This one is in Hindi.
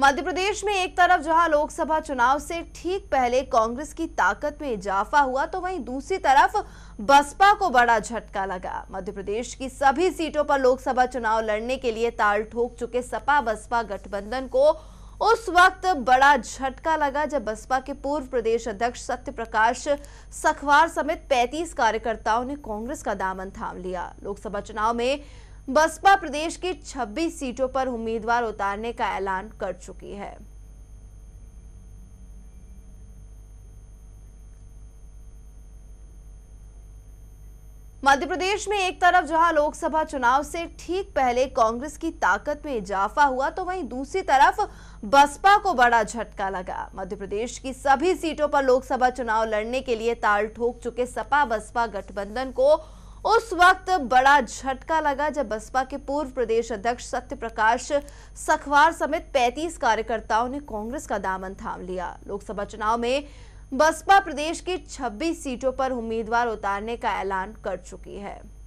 मध्य प्रदेश में एक तरफ जहां लोकसभा चुनाव से ठीक पहले कांग्रेस की ताकत में इजाफा हुआ तो वहीं दूसरी तरफ बसपा को बड़ा झटका लगा मध्य प्रदेश की सभी सीटों पर लोकसभा चुनाव लड़ने के लिए ताल ठोक चुके सपा बसपा गठबंधन को उस वक्त बड़ा झटका लगा जब बसपा के पूर्व प्रदेश अध्यक्ष सत्य प्रकाश सखवार समेत 35 कार्यकर्ताओं ने कांग्रेस का दामन थाम लिया लोकसभा चुनाव में बसपा प्रदेश की 26 सीटों पर उम्मीदवार उतारने का ऐलान कर चुकी है मध्य प्रदेश में एक तरफ जहां लोकसभा चुनाव से ठीक पहले कांग्रेस की ताकत में इजाफा हुआ तो वहीं दूसरी तरफ बसपा को बड़ा झटका लगा मध्य प्रदेश की सभी सीटों पर लोकसभा चुनाव लड़ने के लिए ताल ठोक चुके सपा बसपा गठबंधन को उस वक्त बड़ा झटका लगा जब बसपा के पूर्व प्रदेश अध्यक्ष सत्य प्रकाश सखवार समेत 35 कार्यकर्ताओं ने कांग्रेस का दामन थाम लिया लोकसभा चुनाव में बसपा प्रदेश की 26 सीटों पर उम्मीदवार उतारने का ऐलान कर चुकी है